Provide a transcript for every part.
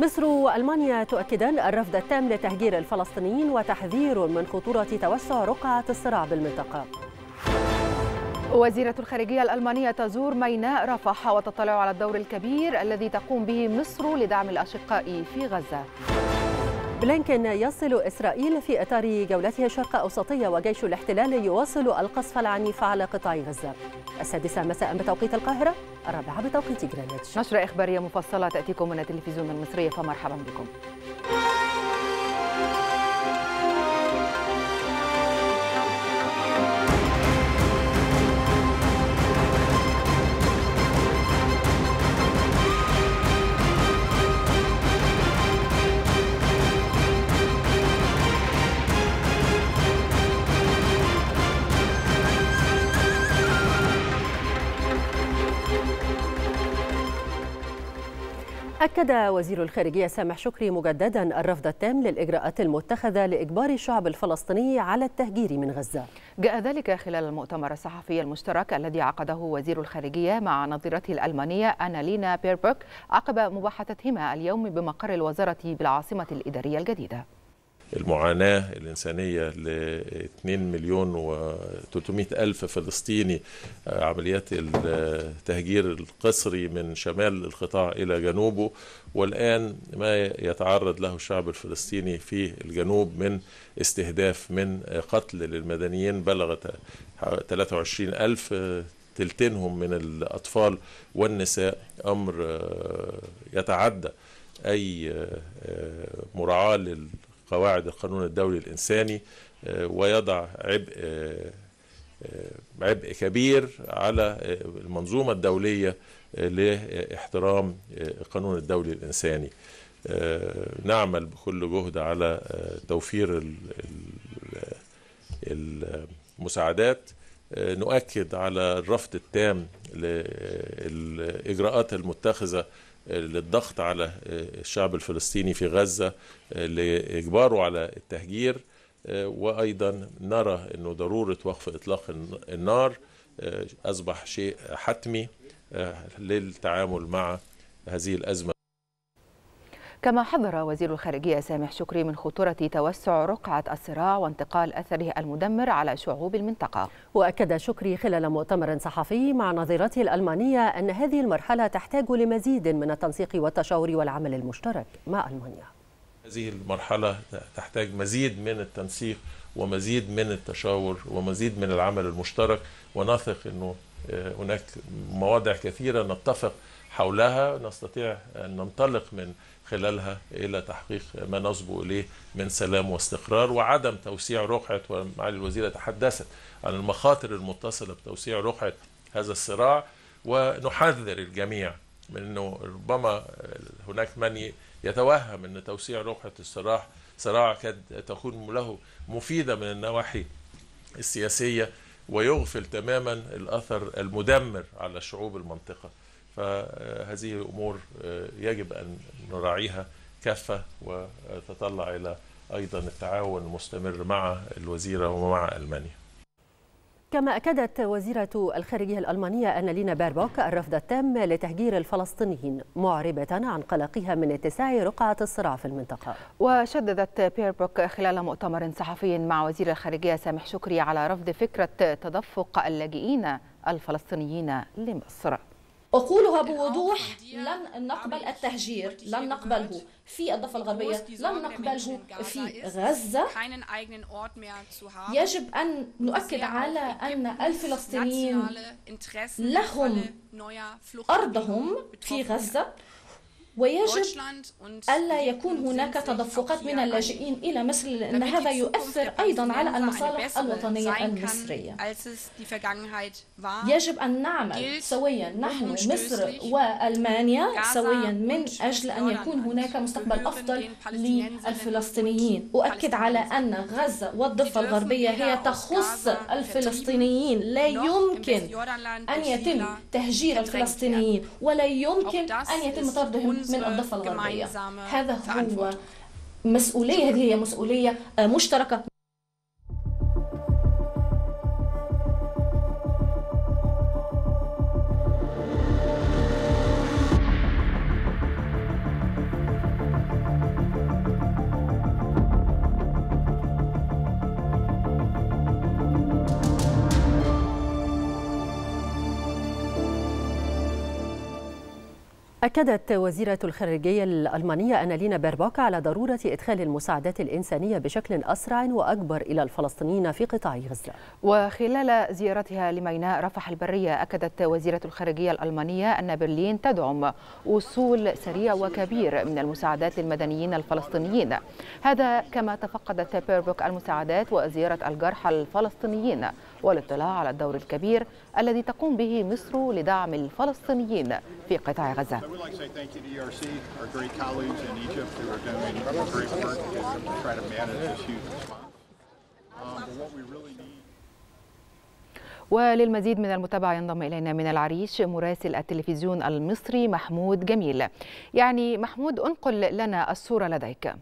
مصر وألمانيا تؤكدان الرفض التام لتهجير الفلسطينيين وتحذير من خطورة توسع رقعة الصراع بالمنطقة وزيرة الخارجية الألمانية تزور ميناء رفح وتطلع على الدور الكبير الذي تقوم به مصر لدعم الأشقاء في غزة بلينكن يصل إسرائيل في إطار جولتها الشرق أوسطية وجيش الاحتلال يواصل القصف العنيف على قطاع غزة السادسة مساء بتوقيت القاهرة الرابعة بتوقيت جرينتش نشرة إخبارية مفصلة تأتيكم من التلفزيون المصري فمرحبا بكم أكد وزير الخارجية سامح شكري مجددا الرفض التام للإجراءات المتخذة لإجبار الشعب الفلسطيني على التهجير من غزة جاء ذلك خلال المؤتمر الصحفي المشترك الذي عقده وزير الخارجية مع نظيرته الألمانية أنالينا بيربوك عقب مباحثتهما اليوم بمقر الوزارة بالعاصمة الإدارية الجديدة المعاناة الإنسانية ل 2 مليون و 300 ألف فلسطيني آه، عمليات التهجير القسري من شمال القطاع إلى جنوبه والآن ما يتعرض له الشعب الفلسطيني في الجنوب من استهداف من قتل للمدنيين بلغت 23 ألف آه، تلتينهم من الأطفال والنساء أمر آه، يتعدى أي مراعاة قواعد القانون الدولي الإنساني آه، ويضع عبء آه، آه، عبء كبير على المنظومة الدولية لاحترام القانون الدولي الإنساني نعمل بكل جهد على توفير المساعدات نؤكد على الرفض التام للإجراءات المتخذة للضغط على الشعب الفلسطيني في غزة لإجباره على التهجير وأيضا نرى أنه ضرورة وقف إطلاق النار أصبح شيء حتمي آه، للتعامل مع هذه الأزمة كما حذر وزير الخارجية سامح شكري من خطورة توسع رقعة الصراع وانتقال أثره المدمر على شعوب المنطقة وأكد شكري خلال مؤتمر صحفي مع نظيرته الألمانية أن هذه المرحلة تحتاج لمزيد من التنسيق والتشاور والعمل المشترك مع ألمانيا هذه المرحلة تحتاج مزيد من التنسيق ومزيد من التشاور ومزيد من العمل المشترك ونثق أنه آه، هناك مواضع كثيرة نتفق حولها نستطيع أن ننطلق من خلالها إلى تحقيق ما نصبو إليه من سلام واستقرار وعدم توسيع رقعة ومعالي الوزيرة تحدثت عن المخاطر المتصلة بتوسيع رقعة هذا الصراع ونحذر الجميع من أنه ربما هناك من يتوهم أن توسيع رقعة الصراع صراع قد تكون له مفيدة من النواحي السياسية ويغفل تماما الأثر المدمر على شعوب المنطقة فهذه الأمور آه، يجب أن نراعيها كافة وتطلع إلى أيضا التعاون المستمر مع الوزيرة ومع ألمانيا كما أكدت وزيرة الخارجية الألمانية أنالينا بيربوك الرفض التام لتهجير الفلسطينيين معربة عن قلقها من اتساع رقعة الصراع في المنطقة وشددت بيربوك خلال مؤتمر صحفي مع وزير الخارجية سامح شكري على رفض فكرة تدفق اللاجئين الفلسطينيين لمصر أقولها بوضوح لن نقبل التهجير لن نقبله في الضفة الغربية لن نقبله في غزة يجب أن نؤكد er على أن الفلسطينيين لهم أرضهم في غزة ويجب ألا يكون هناك تدفقات من اللاجئين إلى مصر لأن هذا يؤثر أيضا على المصالح الوطنية المصرية يجب أن نعمل سويا نحن مصر وألمانيا سويا من أجل أن يكون هناك مستقبل أفضل للفلسطينيين أؤكد على أن غزة والضفة الغربية هي تخص الفلسطينيين لا يمكن أن يتم تهجير الفلسطينيين ولا يمكن أن يتم طردهم من الضفه الغربيه هذا هو مسؤوليه هذه هي مسؤوليه آه، مشتركه أكدت وزيرة الخارجية الألمانية أنالينا بيربوك على ضرورة إدخال المساعدات الإنسانية بشكل أسرع وأكبر إلى الفلسطينيين في قطاع غزة وخلال زيارتها لميناء رفح البرية أكدت وزيرة الخارجية الألمانية أن برلين تدعم وصول سريع وكبير من المساعدات للمدنيين الفلسطينيين هذا كما تفقدت بيربوك المساعدات وزيارة الجرحى الفلسطينيين والاطلاع على الدور الكبير الذي تقوم به مصر لدعم الفلسطينيين في قطاع غزة e um, وللمزيد من المتابعة ينضم إلينا من العريش مراسل التلفزيون المصري محمود جميل يعني محمود انقل لنا الصورة لديك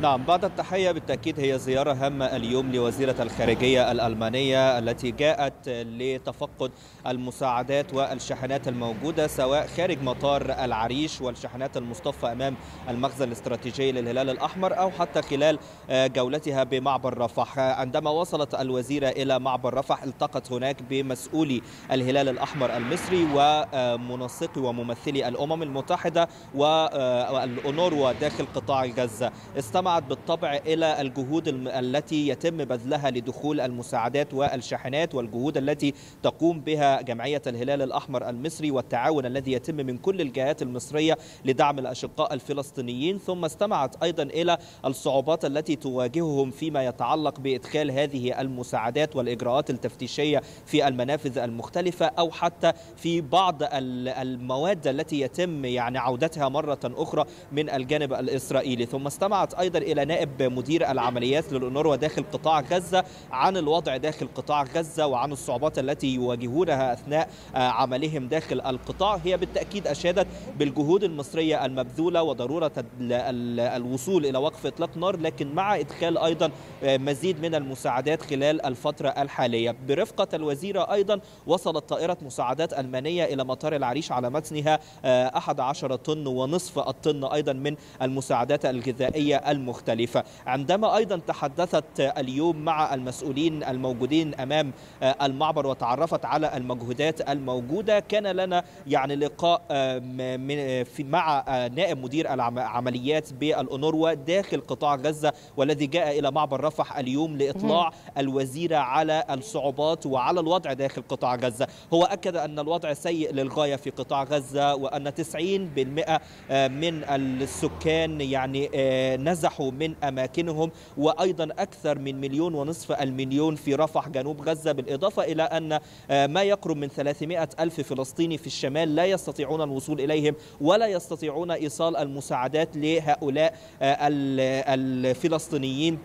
نعم بعد التحية بالتأكيد هي زيارة هامة اليوم لوزيرة الخارجية الألمانية التي جاءت لتفقد المساعدات والشاحنات الموجودة سواء خارج مطار العريش والشاحنات المصطفى أمام المخزن الاستراتيجي للهلال الأحمر أو حتى خلال جولتها بمعبر رفح عندما وصلت الوزيرة إلى معبر رفح التقت هناك بمسؤولي الهلال الأحمر المصري ومنسقي وممثلي الأمم المتحدة والأونروا داخل قطاع غزة استمع استمعت بالطبع إلى الجهود التي يتم بذلها لدخول المساعدات والشاحنات والجهود التي تقوم بها جمعية الهلال الأحمر المصري والتعاون الذي يتم من كل الجهات المصرية لدعم الأشقاء الفلسطينيين ثم استمعت أيضا إلى الصعوبات التي تواجههم فيما يتعلق بإدخال هذه المساعدات والإجراءات التفتيشية في المنافذ المختلفة أو حتى في بعض المواد التي يتم يعني عودتها مرة أخرى من الجانب الإسرائيلي ثم استمعت أيضا سافر الى نائب مدير العمليات للأونروا داخل قطاع غزه عن الوضع داخل قطاع غزه وعن الصعوبات التي يواجهونها اثناء آه، عملهم داخل القطاع هي بالتاكيد اشادت بالجهود المصريه المبذوله وضروره الوصول الى وقف اطلاق نار لكن مع ادخال ايضا آه، مزيد من المساعدات خلال الفتره الحاليه برفقه الوزيره ايضا وصلت طائره مساعدات المانيه الى مطار العريش على متنها 11 آه، طن ونصف الطن ايضا من المساعدات الغذائيه الم مختلفة عندما أيضا تحدثت اليوم مع المسؤولين الموجودين أمام آه، المعبر وتعرفت على المجهودات الموجودة كان لنا يعني لقاء آه، آه، مع نائب مدير العمليات بالأونروا داخل قطاع غزة والذي جاء إلى معبر رفح اليوم لإطلاع الوزيرة على الصعوبات وعلى الوضع داخل قطاع غزة هو أكد أن الوضع سيء للغاية في قطاع غزة وأن 90% من السكان يعني نزحوا راحوا من أماكنهم وأيضا أكثر من مليون ونصف المليون في رفح جنوب غزة بالإضافة إلى أن آه، ما يقرب من 300 ألف فلسطيني في الشمال لا يستطيعون الوصول إليهم ولا يستطيعون إيصال المساعدات لهؤلاء آه، الفلسطينيين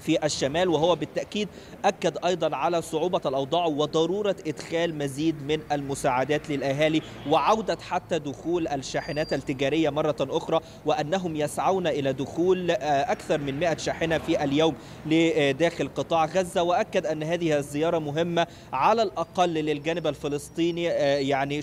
في الشمال وهو بالتأكيد أكد أيضا على صعوبة الأوضاع وضرورة إدخال مزيد من المساعدات للأهالي وعودة حتى دخول الشاحنات التجارية مرة أخرى وأنهم يسعون إلى دخول آه، أكثر من 100 شاحنة في اليوم لداخل قطاع غزة وأكد أن هذه الزيارة مهمة على الأقل للجانب الفلسطيني آه، يعني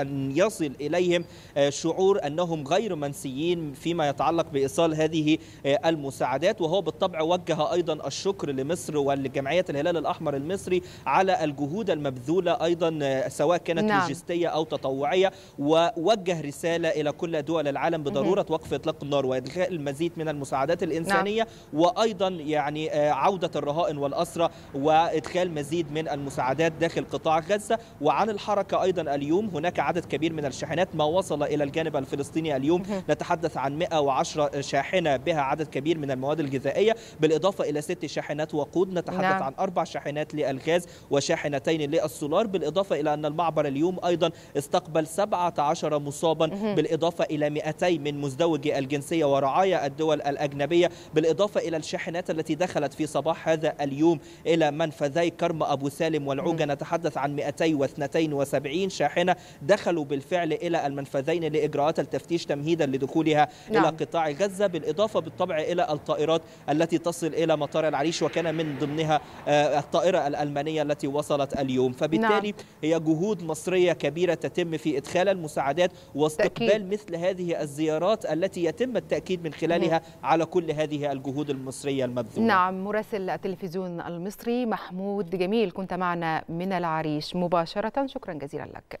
أن يصل إليهم آه، شعور أنهم غير منسيين فيما يتعلق بإيصال هذه المساعدات وهو وهو بالطبع وجه أيضا الشكر لمصر ولجمعية الهلال الأحمر المصري على الجهود المبذولة أيضا سواء كانت نعم. لوجستية أو تطوعية ووجه رسالة إلى كل دول العالم بضرورة وقف إطلاق النار وإدخال المزيد من المساعدات نعم. الإنسانية نعم. وأيضا يعني آه، عودة الرهائن والأسرى وإدخال مزيد من المساعدات داخل قطاع غزة وعن الحركة أيضا اليوم هناك عدد كبير من الشاحنات ما وصل إلى الجانب الفلسطيني اليوم نتحدث عن 110 شاحنة بها عدد كبير من المواد الغذائية الغذائيه بالاضافه الى ست شاحنات وقود نتحدث نعم. عن اربع شاحنات للغاز وشاحنتين للسولار بالاضافه الى ان المعبر اليوم ايضا استقبل 17 مصابا مه. بالاضافه الى 200 من مزدوجي الجنسيه ورعايا الدول الاجنبيه بالاضافه الى الشاحنات التي دخلت في صباح هذا اليوم الى منفذي كرم ابو سالم والعوجه نتحدث عن 272 شاحنه دخلوا بالفعل الى المنفذين لاجراءات التفتيش تمهيدا لدخولها نعم. الى قطاع غزه بالاضافه بالطبع الى الطائرات التي تصل إلى مطار العريش وكان من ضمنها آه، الطائرة الألمانية التي وصلت اليوم فبالتالي نعم. هي جهود مصرية كبيرة تتم في إدخال المساعدات واستقبال تأكيد. مثل هذه الزيارات التي يتم التأكيد من خلالها نعم. على كل هذه الجهود المصرية المبذولة نعم مراسل التلفزيون المصري محمود جميل كنت معنا من العريش مباشرة شكرا جزيلا لك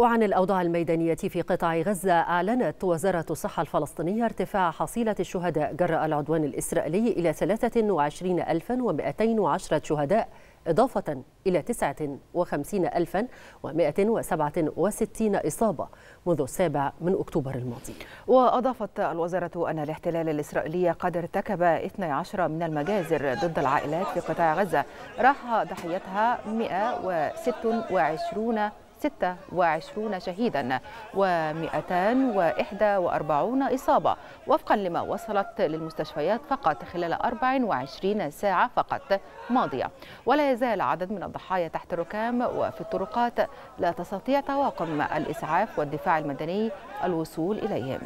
وعن الأوضاع الميدانية في قطاع غزة أعلنت وزارة الصحة الفلسطينية ارتفاع حصيلة الشهداء جراء العدوان الإسرائيلي إلى 23210 شهداء إضافة إلى 59167 إصابة منذ السابع من أكتوبر الماضي وأضافت الوزارة أن الاحتلال الإسرائيلي قد ارتكب 12 من المجازر ضد العائلات في قطاع غزة راح ضحيتها 126 26 شهيدا و241 إصابة وفقا لما وصلت للمستشفيات فقط خلال 24 ساعة فقط ماضية ولا يزال عدد من الضحايا تحت الركام وفي الطرقات لا تستطيع طواقم الإسعاف والدفاع المدني الوصول إليهم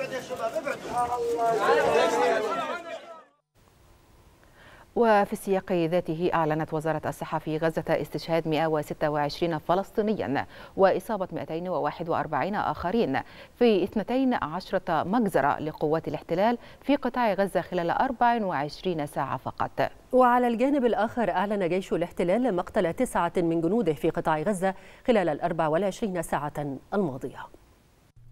ابعد يا شباب ابعدوا وفي السياق ذاته أعلنت وزارة الصحة في غزة استشهاد 126 فلسطينيا وإصابة 241 آخرين في 12 مجزرة لقوات الاحتلال في قطاع غزة خلال 24 ساعة فقط وعلى الجانب الآخر أعلن جيش الاحتلال مقتل تسعة من جنوده في قطاع غزة خلال ال 24 ساعة الماضية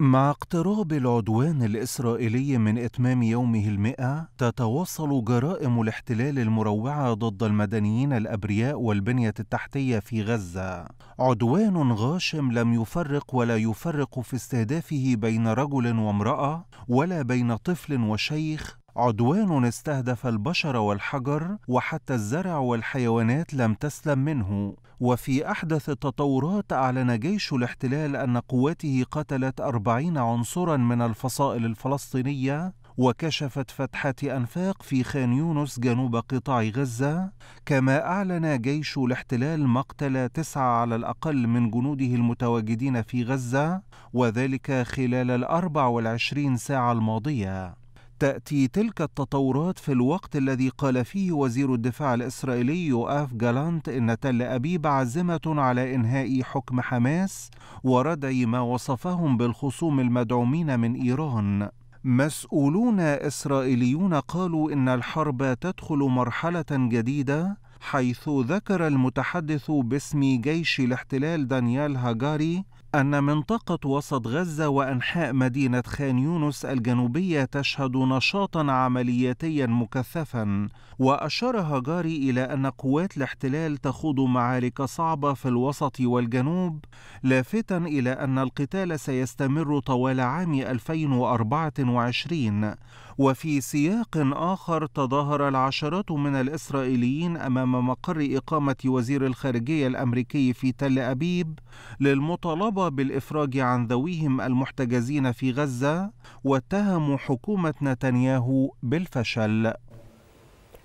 مع اقتراب العدوان الإسرائيلي من إتمام يومه المئة تتواصل جرائم الاحتلال المروعة ضد المدنيين الأبرياء والبنية التحتية في غزة عدوان غاشم لم يفرق ولا يفرق في استهدافه بين رجل وامرأة ولا بين طفل وشيخ عدوان استهدف البشر والحجر وحتى الزرع والحيوانات لم تسلم منه وفي أحدث التطورات أعلن جيش الاحتلال أن قواته قتلت أربعين عنصرا من الفصائل الفلسطينية وكشفت فتحة أنفاق في خان يونس جنوب قطاع غزة، كما أعلن جيش الاحتلال مقتل تسعة على الأقل من جنوده المتواجدين في غزة، وذلك خلال الأربع والعشرين ساعة الماضية. تأتي تلك التطورات في الوقت الذي قال فيه وزير الدفاع الإسرائيلي يؤاف جالانت إن تل أبيب عازمة على إنهاء حكم حماس وردع ما وصفهم بالخصوم المدعومين من إيران مسؤولون إسرائيليون قالوا إن الحرب تدخل مرحلة جديدة حيث ذكر المتحدث باسم جيش الاحتلال دانيال هاجاري أن منطقة وسط غزة وأنحاء مدينة خان يونس الجنوبية تشهد نشاطا عملياتيا مكثفا وأشار هاجاري إلى أن قوات الاحتلال تخوض معارك صعبة في الوسط والجنوب لافتا إلى أن القتال سيستمر طوال عام 2024 وفي سياق آخر تظاهر العشرات من الإسرائيليين أمام مقر إقامة وزير الخارجية الأمريكي في تل أبيب للمطالبة بالإفراج عن ذويهم المحتجزين في غزة واتهموا حكومة نتنياهو بالفشل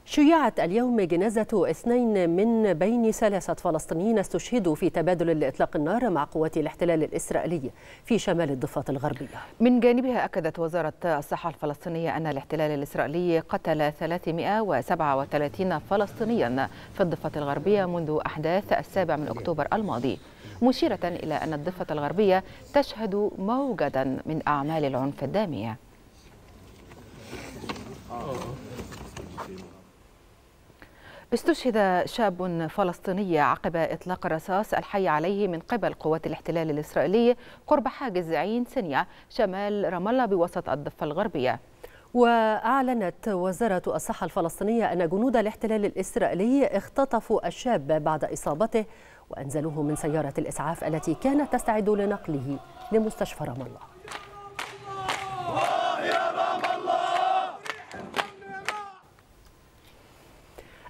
شيعت اليوم جنازة اثنين من بين ثلاثة فلسطينيين استشهدوا في تبادل لإطلاق النار مع قوات الاحتلال الإسرائيلي في شمال الضفة الغربية من جانبها أكدت وزارة الصحة الفلسطينية أن الاحتلال الإسرائيلي قتل 337 فلسطينيا في الضفة الغربية منذ أحداث السابع من أكتوبر الماضي مشيرة إلى أن الضفة الغربية تشهد موجدا من أعمال العنف الدامية استشهد شاب فلسطيني عقب إطلاق رصاص الحي عليه من قبل قوات الاحتلال الإسرائيلي قرب حاجز عين سينيا شمال رام الله بوسط الضفة الغربية وأعلنت وزارة الصحة الفلسطينية أن جنود الاحتلال الإسرائيلي اختطفوا الشاب بعد إصابته وأنزلوه من سيارة الإسعاف التي كانت تستعد لنقله لمستشفى رام الله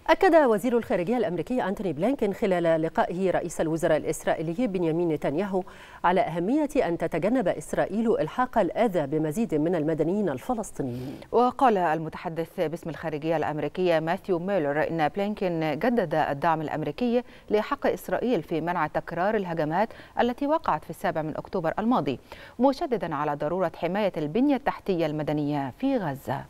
أكد وزير الخارجية الأمريكي أنتوني بلينكن خلال لقائه رئيس الوزراء الإسرائيلي بنيامين نتنياهو على أهمية أن تتجنب إسرائيل إلحاق الأذى بمزيد من المدنيين الفلسطينيين وقال المتحدث باسم الخارجية الأمريكية ماثيو ميلر إن بلينكن جدد الدعم الأمريكي لحق إسرائيل في منع تكرار الهجمات التي وقعت في السابع من أكتوبر الماضي مشددا على ضرورة حماية البنية التحتية المدنية في غزة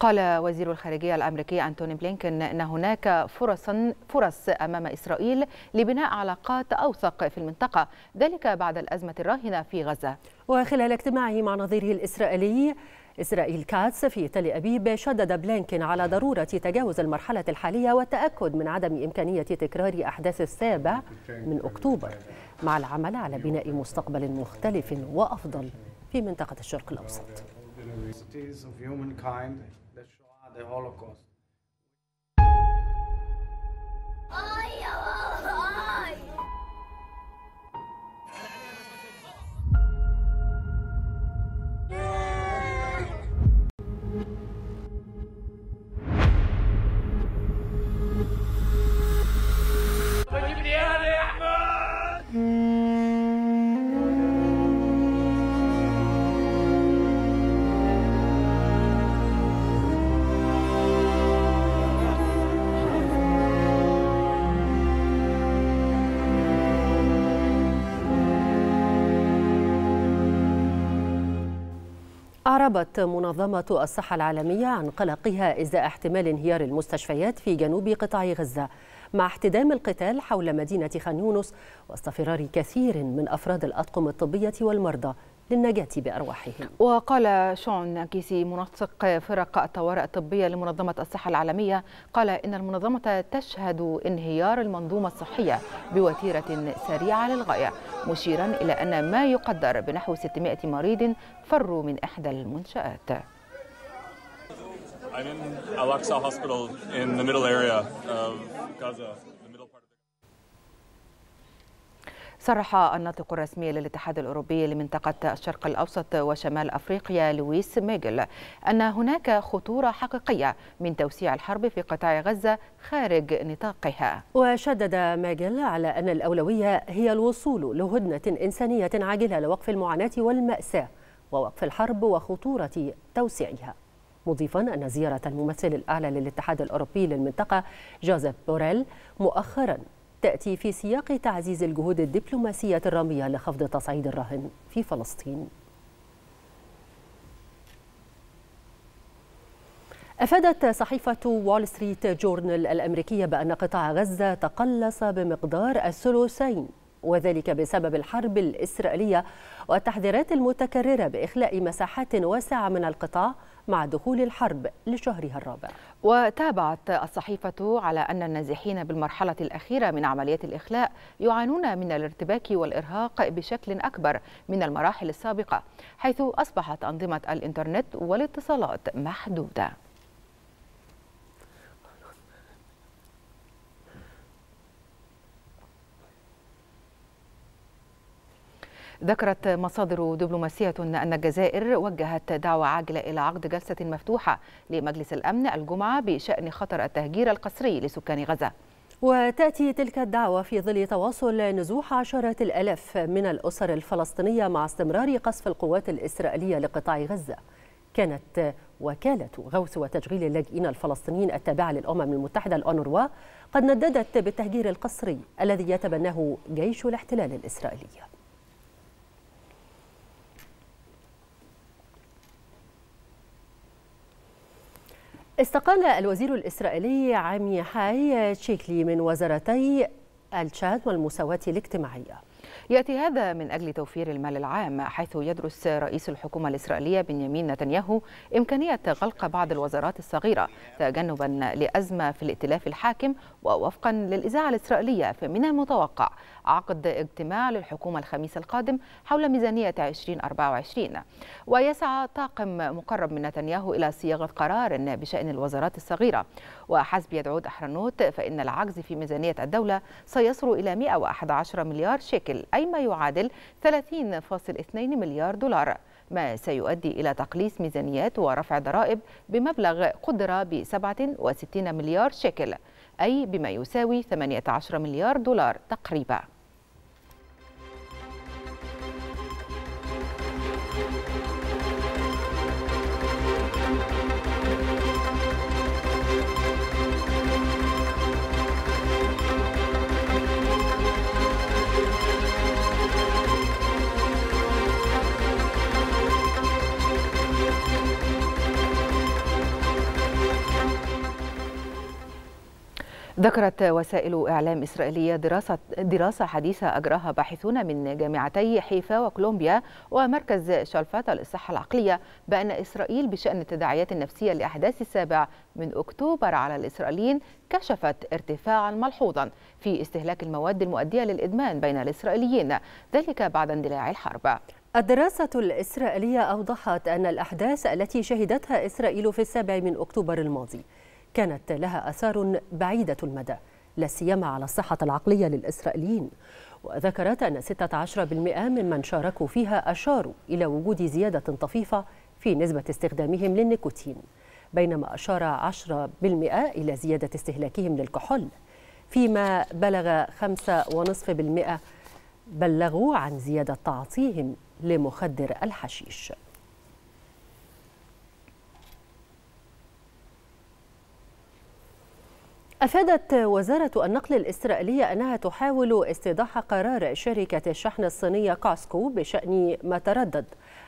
قال وزير الخارجية الأمريكي أنتوني بلينكن أن هناك فرصا فرص أمام إسرائيل لبناء علاقات أوثق في المنطقة ذلك بعد الأزمة الراهنة في غزة وخلال اجتماعه مع نظيره الإسرائيلي إسرائيل كاتس في تل أبيب شدد بلينكن على ضرورة تجاوز المرحلة الحالية والتأكد من عدم إمكانية تكرار أحداث السابع من أكتوبر مع العمل على بناء مستقبل مختلف وأفضل في منطقة الشرق الأوسط. the Holocaust. أعربت منظمة الصحة العالمية عن قلقها إزاء احتمال انهيار المستشفيات في جنوب قطاع غزة مع احتدام القتال حول مدينة خان يونس واستفرار كثير من أفراد الأطقم الطبية والمرضى للنجاة بأرواحهم وقال شون كيسي منسق فرق الطوارئ الطبية لمنظمة الصحة العالمية قال إن المنظمة تشهد انهيار المنظومة الصحية بوتيرة سريعة للغاية مشيرا إلى أن ما يقدر بنحو 600 مريض فروا من إحدى المنشآت I'm in Al-Aqsa Hospital in the middle area of Gaza. صرح الناطق الرسمي للاتحاد الأوروبي لمنطقة الشرق الأوسط وشمال أفريقيا لويس ميغل أن هناك خطورة حقيقية من توسيع الحرب في قطاع غزة خارج نطاقها وشدد ميغل على أن الأولوية هي الوصول لهدنة إنسانية عاجلة لوقف المعاناة والمأساة ووقف الحرب وخطورة توسيعها مضيفا أن زيارة الممثل الأعلى للاتحاد الأوروبي للمنطقة جوزيف بوريل مؤخرا تأتي في سياق تعزيز الجهود الدبلوماسية الرامية لخفض تصعيد الرهن في فلسطين أفادت صحيفة وول ستريت جورنال الأمريكية بأن قطاع غزة تقلص بمقدار الثلثين وذلك بسبب الحرب الإسرائيلية والتحذيرات المتكررة بإخلاء مساحات واسعة من القطاع مع دخول الحرب لشهرها الرابع وتابعت الصحيفة على أن النازحين بالمرحلة الأخيرة من عملية الإخلاء يعانون من الارتباك والإرهاق بشكل أكبر من المراحل السابقة حيث أصبحت أنظمة الإنترنت والاتصالات محدودة ذكرت مصادر دبلوماسية أن الجزائر وجهت دعوة عاجلة إلى عقد جلسة مفتوحة لمجلس الأمن الجمعة بشأن خطر التهجير القسري لسكان غزة وتأتي تلك الدعوة في ظل تواصل نزوح عشرات الألاف من الأسر الفلسطينية مع استمرار قصف القوات الإسرائيلية لقطاع غزة كانت وكالة غوث وتشغيل اللاجئين الفلسطينيين التابعة للأمم المتحدة الأونروا قد نددت بالتهجير القسري الذي يتبناه جيش الاحتلال الإسرائيلي استقال الوزير الإسرائيلي عمي حاي تشيكلي من وزارتي التشاد والمساواة الاجتماعية يأتي هذا من أجل توفير المال العام حيث يدرس رئيس الحكومة الإسرائيلية بنيامين نتنياهو إمكانية غلق بعض الوزارات الصغيرة تجنبا لأزمة في الائتلاف الحاكم ووفقا للإذاعة الإسرائيلية فمن المتوقع عقد اجتماع للحكومة الخميس القادم حول ميزانية 2024 ويسعى طاقم مقرب من نتنياهو إلى صياغة قرار بشأن الوزارات الصغيرة وحسب يدعود أحرنوت فإن العجز في ميزانية الدولة سيصل إلى 111 مليار شيكل أي ما يعادل 30.2 مليار دولار ما سيؤدي إلى تقليص ميزانيات ورفع ضرائب بمبلغ قدر ب 67 مليار شيكل أي بما يساوي 18 مليار دولار تقريباً ذكرت وسائل إعلام إسرائيلية دراسة, دراسة حديثة أجراها باحثون من جامعتي حيفا وكولومبيا ومركز شلفاتا للصحة العقلية بأن إسرائيل بشأن التداعيات النفسية لأحداث السابع من أكتوبر على الإسرائيليين كشفت ارتفاعا ملحوظا في استهلاك المواد المؤدية للإدمان بين الإسرائيليين ذلك بعد اندلاع الحرب الدراسة الإسرائيلية أوضحت أن الأحداث التي شهدتها إسرائيل في السابع من أكتوبر الماضي كانت لها آثار بعيدة المدى لا سيما على الصحة العقلية للإسرائيليين وذكرت أن 16% من من شاركوا فيها أشاروا إلى وجود زيادة طفيفة في نسبة استخدامهم للنيكوتين بينما أشار 10% إلى زيادة استهلاكهم للكحول فيما بلغ 5.5% بلغوا عن زيادة تعاطيهم لمخدر الحشيش أفادت وزارة النقل الإسرائيلية أنها تحاول استيضاح قرار شركة الشحن الصينية كاسكو بشأن ما تردد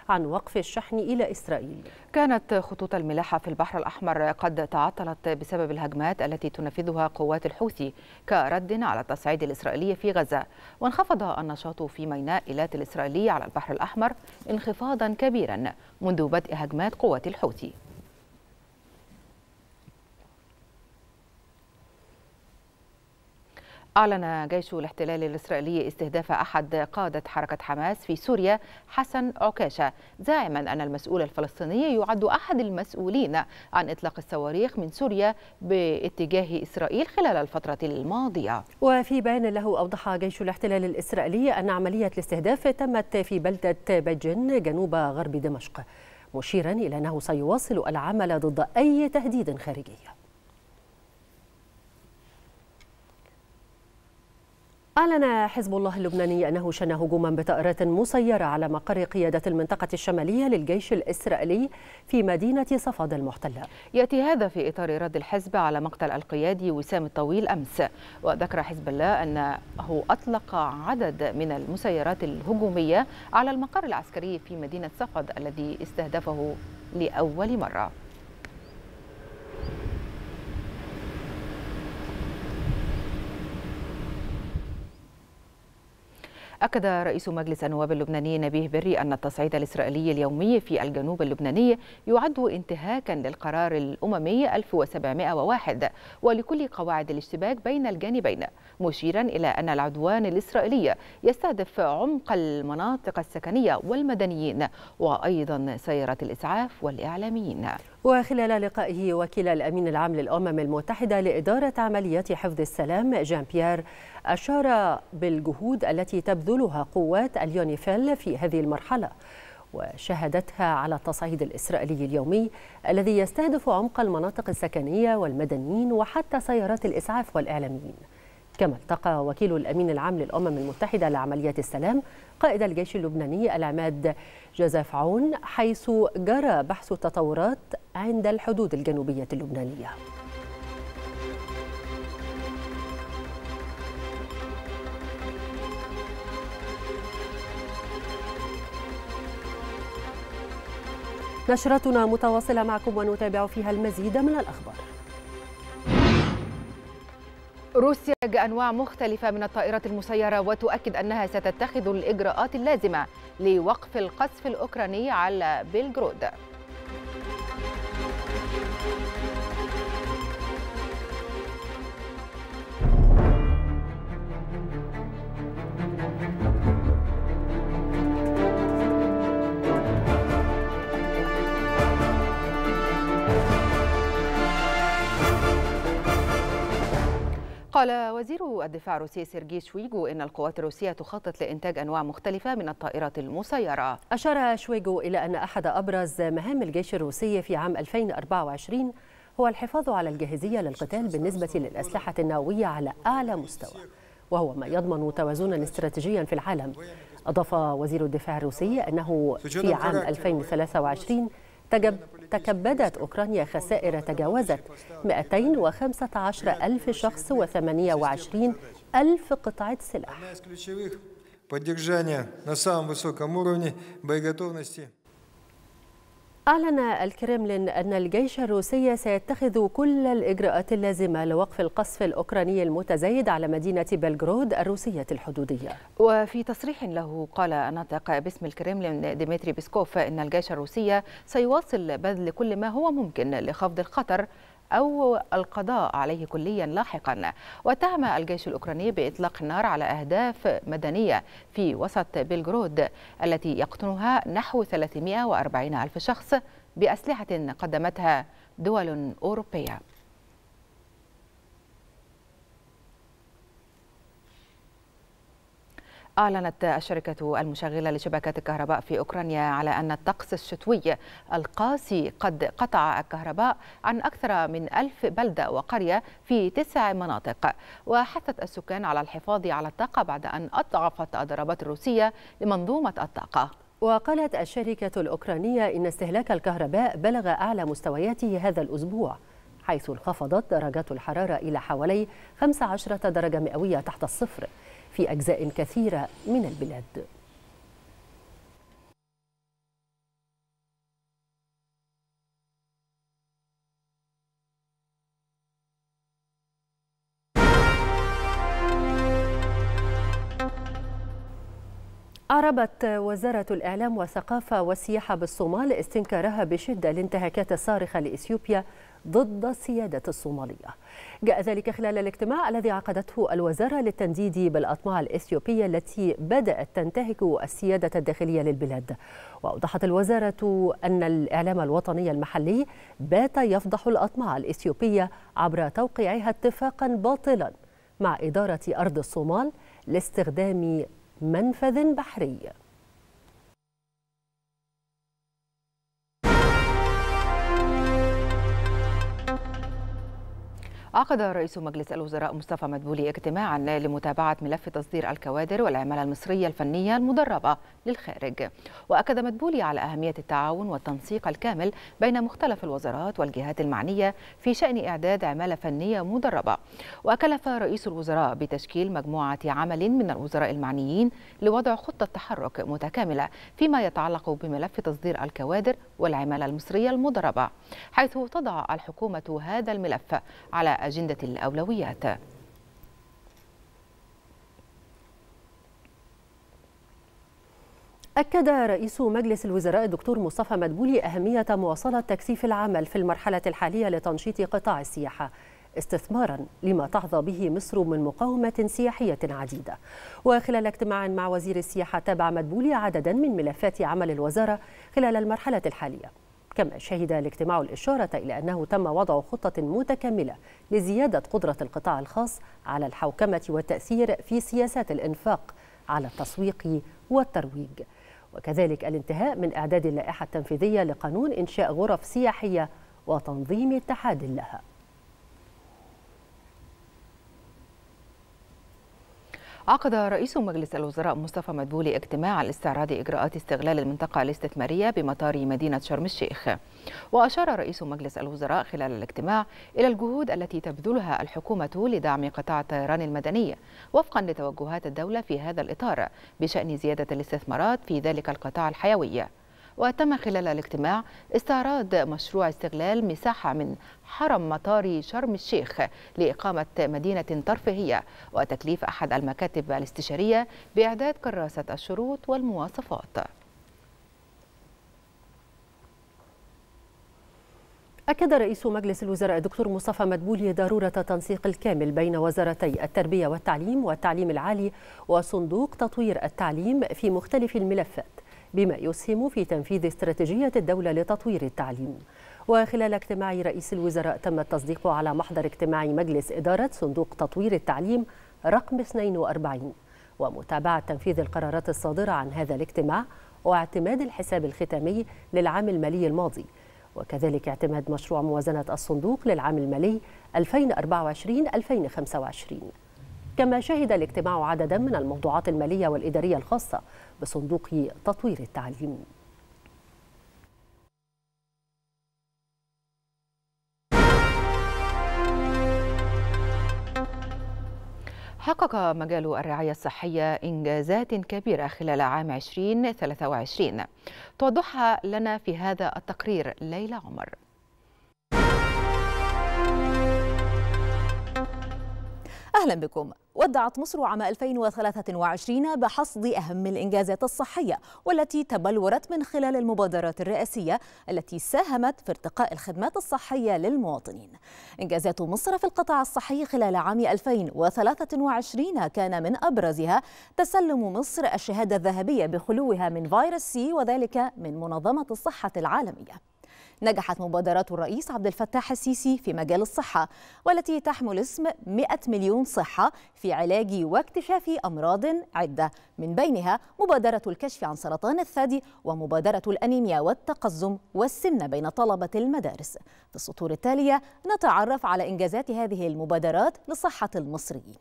عن وقف الشحن إلى إسرائيل كانت خطوط الملاحة في البحر الأحمر قد تعطلت بسبب الهجمات التي تنفذها قوات الحوثي كرد على التصعيد الإسرائيلي في غزة وانخفض النشاط في ميناء إيلات الإسرائيلي على البحر الأحمر انخفاضا كبيرا منذ بدء هجمات قوات الحوثي أعلن جيش الاحتلال الإسرائيلي استهداف أحد قادة حركة حماس في سوريا حسن عكاشة زاعما أن المسؤول الفلسطيني يعد أحد المسؤولين عن إطلاق الصواريخ من سوريا باتجاه إسرائيل خلال الفترة الماضية وفي بيان له أوضح جيش الاحتلال الإسرائيلي أن عملية الاستهداف تمت في بلدة بجن جنوب غرب دمشق مشيرا إلى أنه سيواصل العمل ضد أي تهديد خارجي أعلن حزب الله اللبناني أنه شن هجوما بطائرات مسيرة على مقر قيادة المنطقة الشمالية للجيش الإسرائيلي في مدينة صفاد المحتلة يأتي هذا في إطار رد الحزب على مقتل القيادي وسام الطويل أمس وذكر حزب الله أنه أطلق عدد من المسيرات الهجومية على المقر العسكري في مدينة صفد الذي استهدفه لأول مرة أكد رئيس مجلس النواب اللبناني نبيه بري أن التصعيد الإسرائيلي اليومي في الجنوب اللبناني يعد انتهاكا للقرار الأممي 1701 ولكل قواعد الاشتباك بين الجانبين مشيرا إلى أن العدوان الإسرائيلي يستهدف عمق المناطق السكنية والمدنيين وأيضا سيارة الإسعاف والإعلاميين وخلال لقائه وكيل الأمين العام للأمم المتحدة لإدارة عمليات حفظ السلام جان بيير أشار بالجهود التي تبذلها قوات اليونيفيل في هذه المرحلة وشهدتها على التصعيد الإسرائيلي اليومي الذي يستهدف عمق المناطق السكنية والمدنيين وحتى سيارات الإسعاف والإعلاميين كما التقى وكيل الأمين العام للأمم المتحدة لعمليات السلام قائد الجيش اللبناني العماد جوزيف عون حيث جرى بحث التطورات عند الحدود الجنوبية اللبنانية نشرتنا متواصلة معكم ونتابع فيها المزيد من الأخبار روسيا أنواع مختلفة من الطائرات المسيرة وتؤكد أنها ستتخذ الإجراءات اللازمة لوقف القصف الأوكراني على بلغرود قال وزير الدفاع الروسي سيرجي شويجو إن القوات الروسية تخطط لإنتاج أنواع مختلفة من الطائرات المسيرة أشار شويجو إلى أن أحد أبرز مهام الجيش الروسي في عام 2024 هو الحفاظ على الجاهزية للقتال بالنسبة للأسلحة النووية على أعلى مستوى وهو ما يضمن توازنا استراتيجيا في العالم أضاف وزير الدفاع الروسي أنه في عام 2023 تجب تكبدت أوكرانيا خسائر تجاوزت 215 ألف شخص و28 ألف قطعة سلاح. أعلن الكرملين أن الجيش الروسي سيتخذ كل الإجراءات اللازمة لوقف القصف الأوكراني المتزايد على مدينة بلغرود الروسية الحدودية وفي تصريح له قال ناطق باسم الكرملين ديمتري بيسكوف أن الجيش الروسي سيواصل بذل كل ما هو ممكن لخفض الخطر أو القضاء عليه كليا لاحقا واتهم الجيش الأوكراني بإطلاق النار على أهداف مدنية في وسط بلغرود التي يقطنها نحو 340 ألف شخص بأسلحة قدمتها دول أوروبية أعلنت الشركة المشغلة لشبكة الكهرباء في أوكرانيا على أن الطقس الشتوي القاسي قد قطع الكهرباء عن أكثر من ألف بلدة وقرية في تسع مناطق وحثت السكان على الحفاظ على الطاقة بعد أن أضعفت الضربات الروسية لمنظومة الطاقة وقالت الشركة الأوكرانية إن استهلاك الكهرباء بلغ أعلى مستوياته هذا الأسبوع حيث انخفضت درجات الحرارة إلى حوالي 15 درجة مئوية تحت الصفر في أجزاء كثيرة من البلاد أعربت وزارة الإعلام والثقافة والسياحة بالصومال استنكارها بشدة لانتهاكات الصارخة لإثيوبيا ضد سيادة الصومالية جاء ذلك خلال الاجتماع الذي عقدته الوزارة للتنديد بالأطماع الإثيوبية التي بدأت تنتهك السيادة الداخلية للبلاد وأوضحت الوزارة أن الإعلام الوطني المحلي بات يفضح الأطماع الإثيوبية عبر توقيعها اتفاقا باطلا مع إدارة أرض الصومال لاستخدام منفذ بحري عقد رئيس مجلس الوزراء مصطفى مدبولي اجتماعا لمتابعة ملف تصدير الكوادر والعمالة المصرية الفنية المدربة للخارج وأكد مدبولي على أهمية التعاون والتنسيق الكامل بين مختلف الوزارات والجهات المعنية في شأن إعداد عمالة فنية مدربة وأكلف رئيس الوزراء بتشكيل مجموعة عمل من الوزراء المعنيين لوضع خطة تحرك متكاملة فيما يتعلق بملف تصدير الكوادر والعمالة المصرية المدربة حيث تضع الحكومة هذا الملف على أجندة الأولويات أكد رئيس مجلس الوزراء الدكتور مصطفى مدبولي أهمية مواصلة تكثيف العمل في المرحلة الحالية لتنشيط قطاع السياحة استثمارا لما تحظى به مصر من مقاومة سياحية عديدة وخلال اجتماع مع وزير السياحة تابع مدبولي عددا من ملفات عمل الوزارة خلال المرحلة الحالية كما شهد الاجتماع الإشارة إلى أنه تم وضع خطة متكاملة لزيادة قدرة القطاع الخاص على الحوكمة والتأثير في سياسات الإنفاق على التسويق والترويج وكذلك الانتهاء من إعداد اللائحة التنفيذية لقانون إنشاء غرف سياحية وتنظيم اتحاد لها عقد رئيس مجلس الوزراء مصطفى مدبولي اجتماعا لاستعراض إجراءات استغلال المنطقة الاستثمارية بمطار مدينة شرم الشيخ وأشار رئيس مجلس الوزراء خلال الاجتماع إلى الجهود التي تبذلها الحكومة لدعم قطاع الطيران المدني وفقا لتوجهات الدولة في هذا الإطار بشأن زيادة الاستثمارات في ذلك القطاع الحيوي وتم خلال الاجتماع استعراض مشروع استغلال مساحة من حرم مطار شرم الشيخ لإقامة مدينة ترفيهية وتكليف أحد المكاتب الاستشارية بإعداد كراسة الشروط والمواصفات أكد رئيس مجلس الوزراء الدكتور مصطفى مدبولي ضرورة تنسيق الكامل بين وزارتي التربية والتعليم والتعليم العالي وصندوق تطوير التعليم في مختلف الملفات بما يسهم في تنفيذ استراتيجية الدولة لتطوير التعليم وخلال اجتماع رئيس الوزراء تم التصديق على محضر اجتماع مجلس إدارة صندوق تطوير التعليم رقم 42 ومتابعة تنفيذ القرارات الصادرة عن هذا الاجتماع واعتماد الحساب الختامي للعام المالي الماضي وكذلك اعتماد مشروع موازنة الصندوق للعام المالي 2024-2025 كما شهد الاجتماع عددا من الموضوعات المالية والإدارية الخاصة بصندوق تطوير التعليم حقق مجال الرعاية الصحية إنجازات كبيرة خلال عام 2023 توضحها لنا في هذا التقرير ليلى عمر أهلا بكم ودعت مصر عام 2023 بحصد أهم الإنجازات الصحية والتي تبلورت من خلال المبادرات الرئاسية التي ساهمت في ارتقاء الخدمات الصحية للمواطنين إنجازات مصر في القطاع الصحي خلال عام 2023 كان من أبرزها تسلم مصر الشهادة الذهبية بخلوها من فيروس سي وذلك من منظمة الصحة العالمية نجحت مبادرات الرئيس عبد الفتاح السيسي في مجال الصحة والتي تحمل اسم 100 مليون صحة في علاج واكتشاف أمراض عدة من بينها مبادرة الكشف عن سرطان الثدي ومبادرة الأنيميا والتقزم والسمنة بين طلبة المدارس في السطور التالية نتعرف على إنجازات هذه المبادرات لصحة المصريين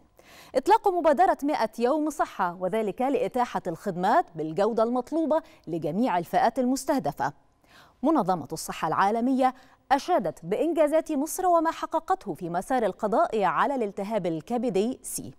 إطلاق مبادرة 100 يوم صحة وذلك لإتاحة الخدمات بالجودة المطلوبة لجميع الفئات المستهدفة منظمة الصحة العالمية أشادت بإنجازات مصر وما حققته في مسار القضاء على الالتهاب الكبدي سي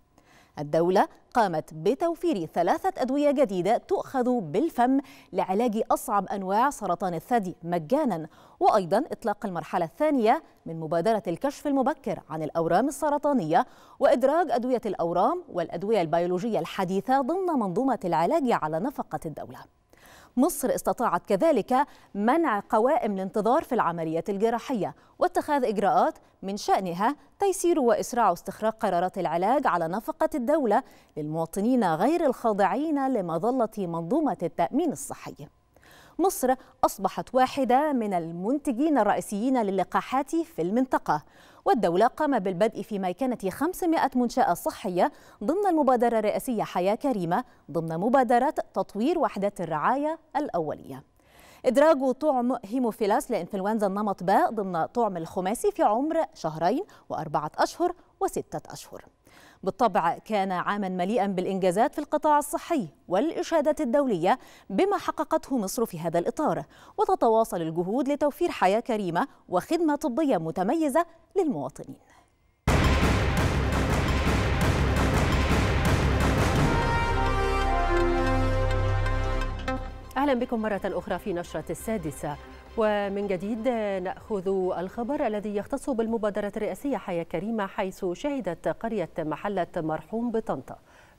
الدولة قامت بتوفير ثلاثة أدوية جديدة تؤخذ بالفم لعلاج أصعب أنواع سرطان الثدي مجانا وأيضا إطلاق المرحلة الثانية من مبادرة الكشف المبكر عن الأورام السرطانية وإدراج أدوية الأورام والأدوية البيولوجية الحديثة ضمن منظومة العلاج على نفقة الدولة مصر استطاعت كذلك منع قوائم الانتظار في العمليات الجراحية واتخاذ إجراءات من شأنها تيسير وإسراع استخراج قرارات العلاج على نفقة الدولة للمواطنين غير الخاضعين لمظلة منظومة التأمين الصحي مصر أصبحت واحدة من المنتجين الرئيسيين للقاحات في المنطقة والدولة قام بالبدء في ميكنة 500 منشأة صحية ضمن المبادرة الرئاسية حياة كريمة ضمن مبادرة تطوير وحدات الرعاية الأولية إدراج طعم هيموفيلاس لإنفلونزا النمط باء ضمن طعم الخماسي في عمر شهرين وأربعة أشهر وستة أشهر بالطبع كان عاما مليئا بالإنجازات في القطاع الصحي والإشادات الدولية بما حققته مصر في هذا الإطار وتتواصل الجهود لتوفير حياة كريمة وخدمة طبية متميزة للمواطنين أهلا بكم مرة أخرى في نشرة السادسة ومن جديد نأخذ الخبر الذي يختص بالمبادرة الرئاسية حياة كريمة حيث شهدت قرية محلة مرحوم بطنطا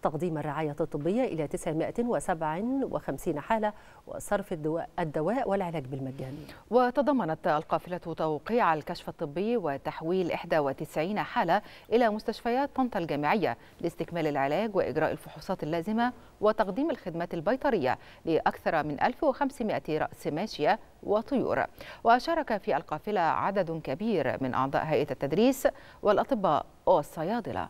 تقديم الرعاية الطبية إلى 957 حالة وصرف الدواء والعلاج بالمجان وتضمنت القافلة توقيع الكشف الطبي وتحويل 91 حالة إلى مستشفيات طنطا الجامعية لاستكمال العلاج وإجراء الفحوصات اللازمة وتقديم الخدمات البيطرية لأكثر من 1500 رأس ماشية وطيور وشارك في القافلة عدد كبير من أعضاء هيئة التدريس والأطباء والصيادلة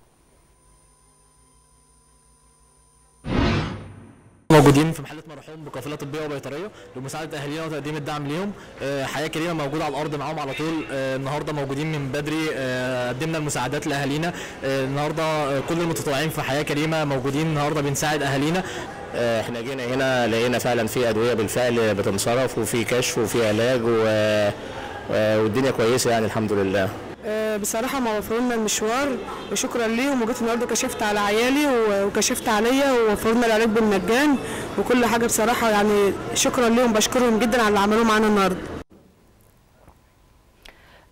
موجودين في محله مرحوم بقافله طبيه وبيطريه لمساعده اهالينا وتقديم الدعم ليهم آه، حياه كريمه موجوده على الارض معاهم على طول آه، النهارده موجودين من بدري آه، قدمنا المساعدات لاهالينا النهارده كل المتطوعين في حياه كريمه موجودين النهارده بنساعد اهالينا احنا جينا هنا لقينا فعلا في ادويه بالفعل بتنصرف وفي كشف وفي علاج و... والدنيا كويسه يعني الحمد لله آه، بصراحة ما وفروا المشوار وشكرا ليهم وجيت النهارده كشفت على عيالي وكشفت عليا ووفروا العلاج بالمجان وكل حاجة بصراحة يعني شكرا ليهم بشكرهم جدا على اللي عملوه معانا النهارده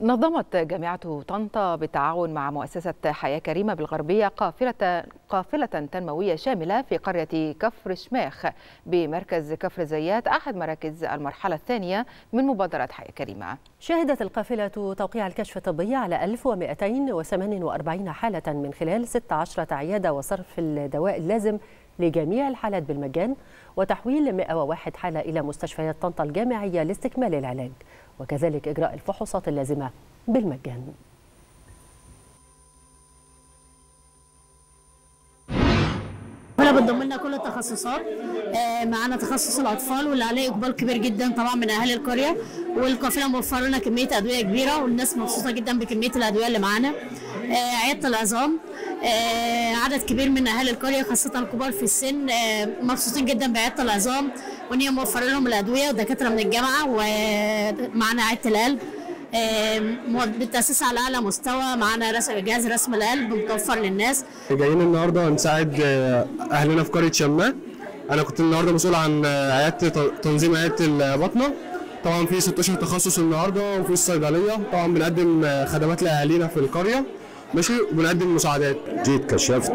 نظمت جامعة طنطا بالتعاون مع مؤسسة حياة كريمة بالغربية قافلة, قافلة تنموية شاملة في قرية كفر شماخ بمركز كفر زيات أحد مراكز المرحلة الثانية من مبادرة حياة كريمة شهدت القافلة توقيع الكشف الطبي على 1248 حالة من خلال 16 عيادة وصرف الدواء اللازم لجميع الحالات بالمجان وتحويل 101 حالة إلى مستشفيات طنطا الجامعية لاستكمال العلاج وكذلك إجراء الفحوصات اللازمة بالمجان هنا بنضم لنا كل التخصصات آه، معانا تخصص الاطفال واللي عليه اقبال كبير جدا طبعا من اهالي القريه والقافله موفره لنا كميه ادويه كبيره والناس مبسوطه جدا بكميه الادويه اللي معانا آه، عياده العظام آه، عدد كبير من اهالي القريه خاصه الكبار في السن مبسوطين جدا بعياده العظام وان هي موفره لهم الادويه ودكاتره من الجامعه ومعانا عياده القلب بالتاسيس على اعلى مستوى معانا جهاز رسم القلب متوفر للناس جايين النهارده هنساعد آه، اهلنا في قريه شماء انا كنت النهارده مسؤول عن عياده تنظيم عياده البطنه طبعا في 16 تخصص النهارده وفي الصيدليه طبعا بنقدم آه، خدمات لاهالينا في القريه ماشي وبنقدم مساعدات جيت كشفت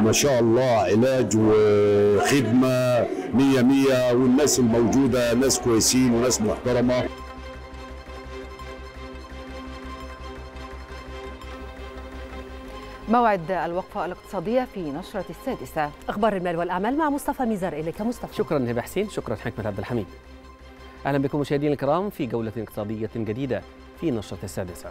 ما شاء الله علاج وخدمه مية مية والناس الموجوده ناس كويسين وناس محترمه موعد الوقفة الاقتصادية في نشرة السادسة أخبار المال والأعمال مع مصطفى ميزر إليك مصطفى شكرا هبة حسين شكرا حكمة عبد الحميد أهلا بكم مشاهدينا الكرام في جولة اقتصادية جديدة في نشرة السادسة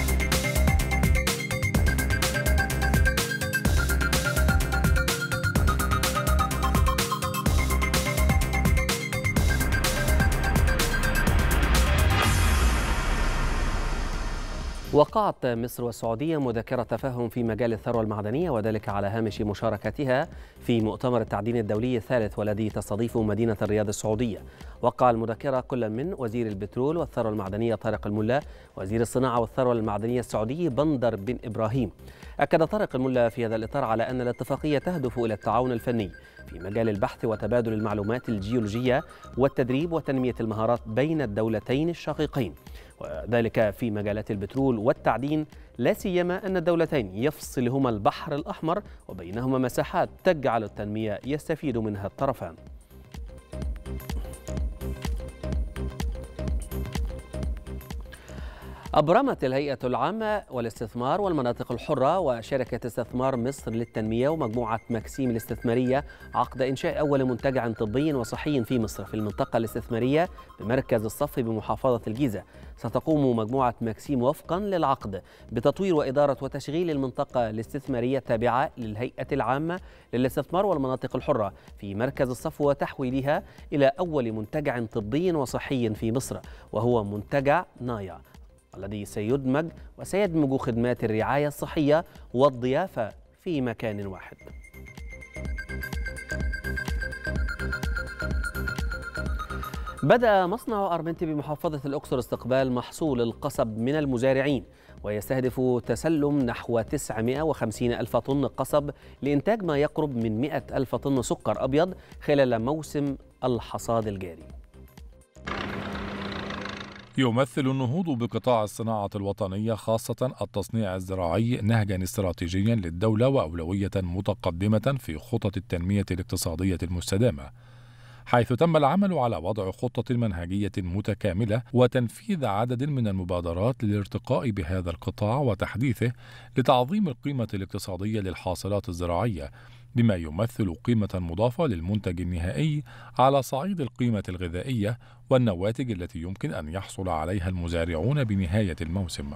وقعت مصر والسعودية مذكرة تفاهم في مجال الثروة المعدنية وذلك على هامش مشاركتها في مؤتمر التعدين الدولي الثالث والذي تستضيفه مدينة الرياض السعودية وقع المذكرة كل من وزير البترول والثروة المعدنية طارق الملا وزير الصناعة والثروة المعدنية السعودي بندر بن إبراهيم أكد طارق الملا في هذا الإطار على أن الاتفاقية تهدف إلى التعاون الفني في مجال البحث وتبادل المعلومات الجيولوجية والتدريب وتنمية المهارات بين الدولتين الشقيقين وذلك في مجالات البترول والتعدين لا سيما أن الدولتين يفصلهما البحر الأحمر وبينهما مساحات تجعل التنمية يستفيد منها الطرفان أبرمت الهيئة العامة والاستثمار والمناطق الحرة وشركة استثمار مصر للتنمية ومجموعة مكسيم الاستثمارية عقد إنشاء أول منتجع طبي وصحي في مصر في المنطقة الاستثمارية بمركز الصف بمحافظة الجيزة ستقوم مجموعة مكسيم وفقا للعقد بتطوير وإدارة وتشغيل المنطقة الاستثمارية التابعة للهيئة العامة للاستثمار والمناطق الحرة في مركز الصف وتحويلها إلى أول منتجع طبي وصحي في مصر وهو منتجع نايا الذي سيدمج وسيدمج خدمات الرعاية الصحية والضيافة في مكان واحد بدأ مصنع أرمنتي بمحافظة الأقصر استقبال محصول القصب من المزارعين ويستهدف تسلم نحو 950 ألف طن قصب لإنتاج ما يقرب من 100 ألف طن سكر أبيض خلال موسم الحصاد الجاري يمثل النهوض بقطاع الصناعة الوطنية خاصة التصنيع الزراعي نهجا استراتيجيا للدولة وأولوية متقدمة في خطط التنمية الاقتصادية المستدامة حيث تم العمل على وضع خطة منهجية متكاملة وتنفيذ عدد من المبادرات للارتقاء بهذا القطاع وتحديثه لتعظيم القيمة الاقتصادية للحاصلات الزراعية بما يمثل قيمة مضافة للمنتج النهائي على صعيد القيمة الغذائية والنواتج التي يمكن أن يحصل عليها المزارعون بنهاية الموسم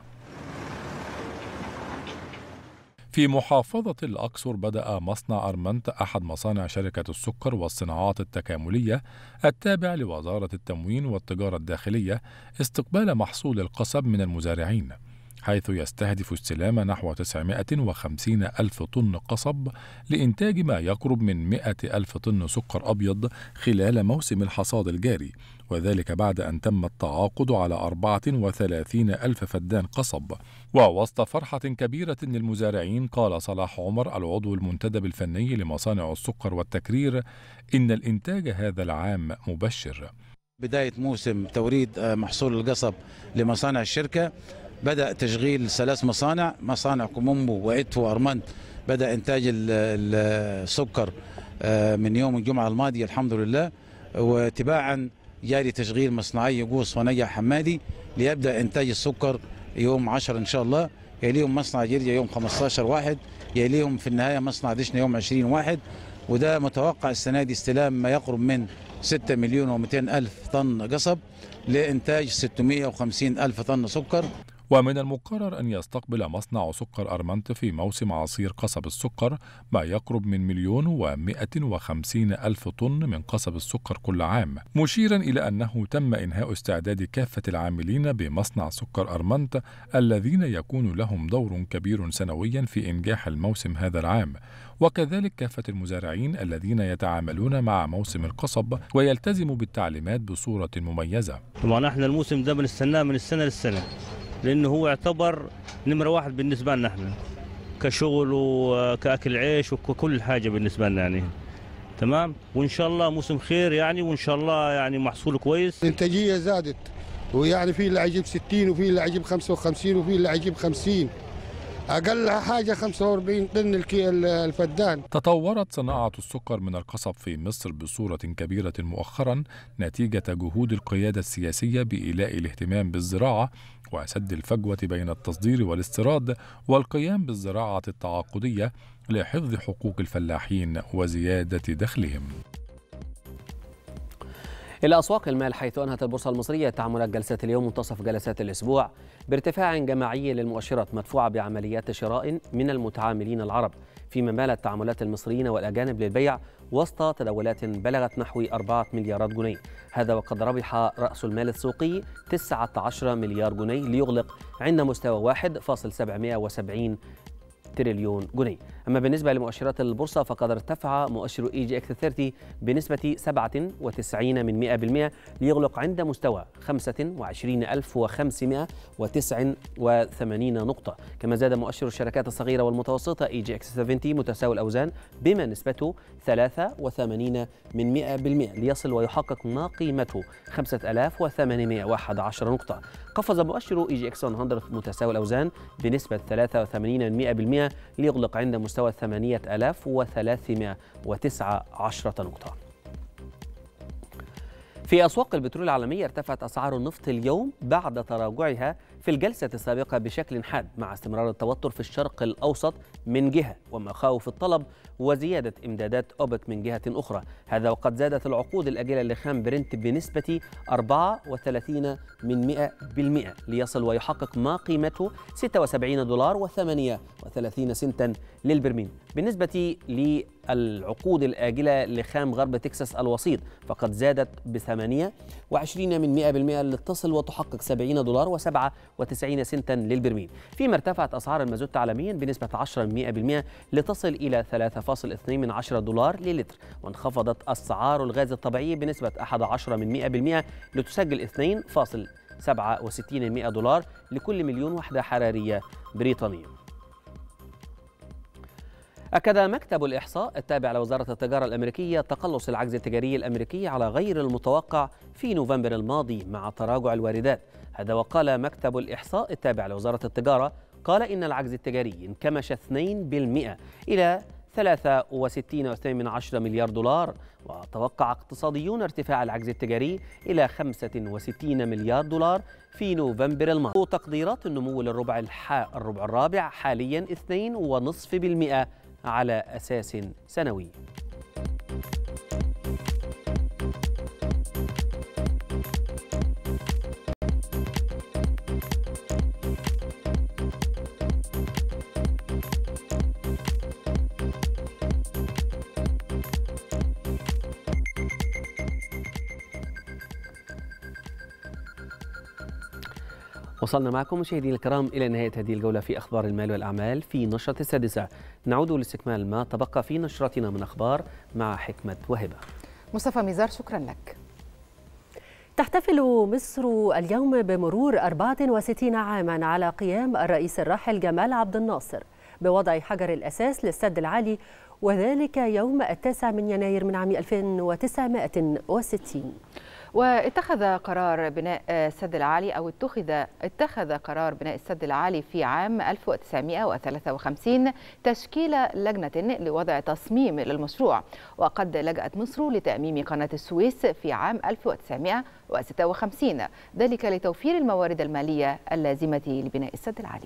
في محافظة الأقصر بدأ مصنع أرمنت أحد مصانع شركة السكر والصناعات التكاملية التابع لوزارة التموين والتجارة الداخلية استقبال محصول القصب من المزارعين حيث يستهدف استلام نحو 950 ألف طن قصب لإنتاج ما يقرب من 100 ألف طن سكر أبيض خلال موسم الحصاد الجاري وذلك بعد أن تم التعاقد على 34 ألف فدان قصب ووسط فرحة كبيرة للمزارعين قال صلاح عمر العضو المنتدب الفني لمصانع السكر والتكرير إن الإنتاج هذا العام مبشر بداية موسم توريد آه، محصول القصب لمصانع الشركة بدأ تشغيل ثلاث مصانع مصانع كومومبو وإتو وأرمنت بدأ إنتاج السكر آه، من يوم الجمعة الماضية الحمد لله وتباعا جاري تشغيل مصنعي يجوه صنيع حمادي ليبدا انتاج السكر يوم 10 ان شاء الله يليهم مصنع جيرجا يوم 15 واحد يليهم في النهايه مصنع دشنا يوم 20 واحد وده متوقع السنه دي استلام ما يقرب من 6 مليون و200 الف طن قصب لانتاج 650 الف طن سكر ومن المقرر أن يستقبل مصنع سكر أرمنت في موسم عصير قصب السكر ما يقرب من مليون ومائة وخمسين ألف طن من قصب السكر كل عام مشيرا إلى أنه تم إنهاء استعداد كافة العاملين بمصنع سكر أرمنت الذين يكون لهم دور كبير سنويا في إنجاح الموسم هذا العام وكذلك كافة المزارعين الذين يتعاملون مع موسم القصب ويلتزموا بالتعليمات بصورة مميزة طبعا احنا الموسم ده بنستناه من السنة للسنة لانه هو يعتبر نمره واحد بالنسبه لنا احنا كشغل وكاكل عيش وككل حاجه بالنسبه لنا يعني تمام وان شاء الله موسم خير يعني وان شاء الله يعني محصول كويس الانتاجيه زادت ويعني في اللي عجيب 60 وفي اللي عجيب 55 وفي اللي عجيب 50 اقلها حاجه 45 طن الفدان تطورت صناعه السكر من القصب في مصر بصوره كبيره مؤخرا نتيجه جهود القياده السياسيه بايلاء الاهتمام بالزراعه وسد الفجوة بين التصدير والاستيراد والقيام بالزراعة التعاقدية لحفظ حقوق الفلاحين وزيادة دخلهم إلى أسواق المال حيث أنهت البورصة المصرية تعاملات جلسات اليوم منتصف جلسات الأسبوع بارتفاع جماعي للمؤشرات مدفوعة بعمليات شراء من المتعاملين العرب فيما مالت تعاملات المصريين والأجانب للبيع وسط تداولات بلغت نحو 4 مليارات جنيه هذا وقد ربح رأس المال السوقي 19 مليار جنيه ليغلق عند مستوى 1.770 تريليون جنيه أما بالنسبة لمؤشرات البورصة فقد ارتفع مؤشر اي جي اكس 30 بنسبة 97 من 100% ليغلق عند مستوى 25589 نقطة كما زاد مؤشر الشركات الصغيرة والمتوسطة اي جي اكس 70 متساوي الأوزان بما نسبته 83 من 100% ليصل ويحقق ما قيمته 5811 نقطة قفز مؤشر اي جي اكس 100 متساوي الاوزان بنسبه 83% ليغلق عند مستوى 8319 نقطه في أسواق البترول العالمية ارتفعت أسعار النفط اليوم بعد تراجعها في الجلسة السابقة بشكل حاد مع استمرار التوتر في الشرق الأوسط من جهة ومخاوف الطلب وزيادة إمدادات أوبك من جهة أخرى هذا وقد زادت العقود الأجلة لخام برنت بنسبة 34 من 100% ليصل ويحقق ما قيمته 76 دولار و38 سنتا للبرميل بالنسبة للعقود الآجلة لخام غرب تكساس الوسيط فقد زادت ب 28 من 100% لتصل وتحقق 70 دولار و7 199 سنتا للبرميل فيما ارتفعت أسعار المازوت عالميا بنسبة 10% لتصل إلى 3.2 من 10 دولار للتر وانخفضت أسعار الغاز الطبيعي بنسبة 11 من 100% لتسجل 2.67 دولار لكل مليون وحدة حرارية بريطانية أكد مكتب الإحصاء التابع لوزارة التجارة الأمريكية تقلص العجز التجاري الأمريكي على غير المتوقع في نوفمبر الماضي مع تراجع الواردات هذا وقال مكتب الإحصاء التابع لوزارة التجارة قال إن العجز التجاري انكمش 2% إلى 63.2 مليار دولار وتوقع اقتصاديون ارتفاع العجز التجاري إلى 65 مليار دولار في نوفمبر الماضي تقديرات النمو للربع الربع الرابع حاليا 2.5% على أساس سنوي وصلنا معكم مشاهدينا الكرام إلى نهاية هذه الجولة في أخبار المال والأعمال في نشرة السادسة نعود لاستكمال ما تبقى في نشرتنا من أخبار مع حكمة وهبة مصطفى ميزار شكرا لك تحتفل مصر اليوم بمرور 64 عاما على قيام الرئيس الراحل جمال عبد الناصر بوضع حجر الأساس للسد العالي وذلك يوم التاسع من يناير من عام 1960 واتخذ قرار بناء السد العالي أو اتخذ اتخذ قرار بناء السد العالي في عام 1953 تشكيل لجنة لوضع تصميم للمشروع وقد لجأت مصر لتأميم قناة السويس في عام 1956 ذلك لتوفير الموارد المالية اللازمة لبناء السد العالي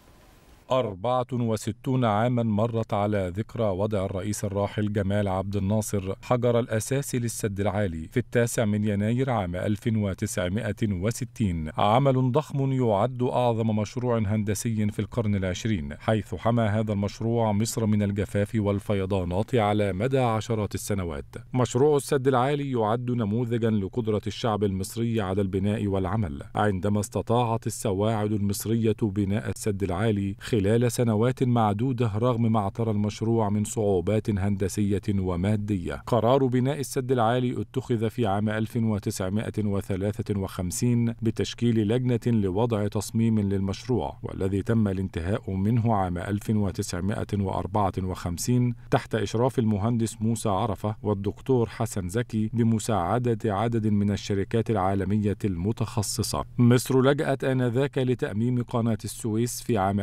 64 عاما مرت على ذكرى وضع الرئيس الراحل جمال عبد الناصر حجر الأساس للسد العالي في التاسع من يناير عام 1960 عمل ضخم يعد أعظم مشروع هندسي في القرن العشرين حيث حمى هذا المشروع مصر من الجفاف والفيضانات على مدى عشرات السنوات مشروع السد العالي يعد نموذجا لقدرة الشعب المصري على البناء والعمل عندما استطاعت السواعد المصرية بناء السد العالي خلال خلال سنوات معدودة رغم ما اعترى المشروع من صعوبات هندسية ومادية قرار بناء السد العالي اتخذ في عام 1953 بتشكيل لجنة لوضع تصميم للمشروع والذي تم الانتهاء منه عام 1954 تحت إشراف المهندس موسى عرفة والدكتور حسن زكي بمساعدة عدد من الشركات العالمية المتخصصة مصر لجأت آنذاك لتأميم قناة السويس في عام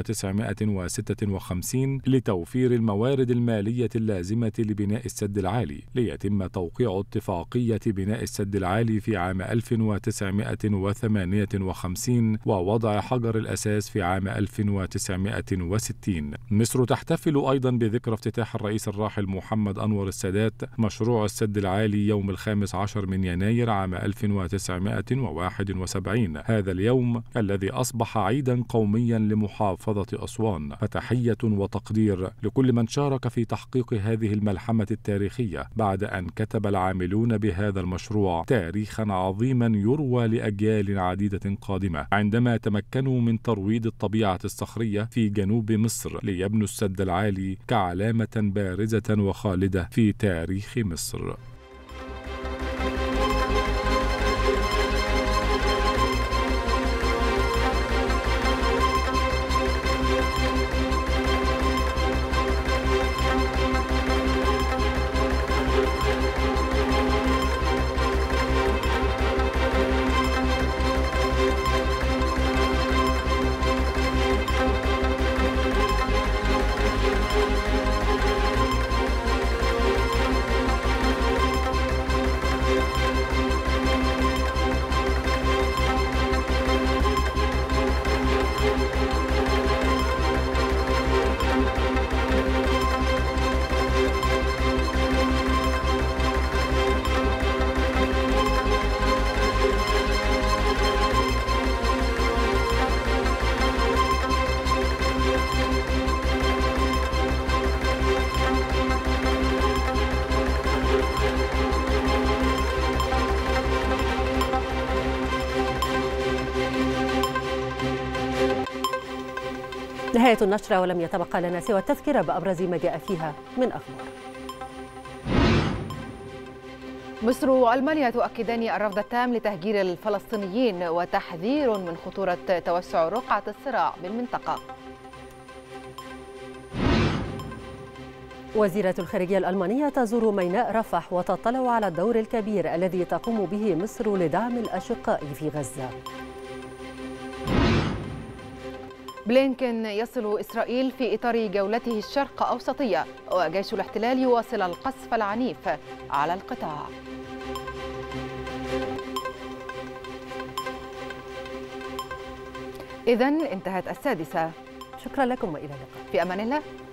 1956 لتوفير الموارد المالية اللازمة لبناء السد العالي ليتم توقيع اتفاقية بناء السد العالي في عام 1958 ووضع حجر الأساس في عام 1960 مصر تحتفل أيضا بذكرى افتتاح الرئيس الراحل محمد أنور السادات مشروع السد العالي يوم الخامس عشر من يناير عام 1971 هذا اليوم الذي أصبح عيدا قوميا لمحافظة محافظة أسوان فتحية وتقدير لكل من شارك في تحقيق هذه الملحمة التاريخية بعد أن كتب العاملون بهذا المشروع تاريخا عظيما يروى لأجيال عديدة قادمة عندما تمكنوا من ترويض الطبيعة الصخرية في جنوب مصر ليبنوا السد العالي كعلامة بارزة وخالدة في تاريخ مصر نهاية النشرة ولم يتبقى لنا سوى التذكرة بأبرز ما جاء فيها من أخبار مصر وألمانيا تؤكدان الرفض التام لتهجير الفلسطينيين وتحذير من خطورة توسع رقعة الصراع بالمنطقة وزيرة الخارجية الألمانية تزور ميناء رفح وتطلع على الدور الكبير الذي تقوم به مصر لدعم الأشقاء في غزة بلينكن يصل إسرائيل في إطار جولته الشرق أوسطية وجيش الاحتلال يواصل القصف العنيف على القطاع إذا انتهت السادسة شكرا لكم وإلى اللقاء في أمان الله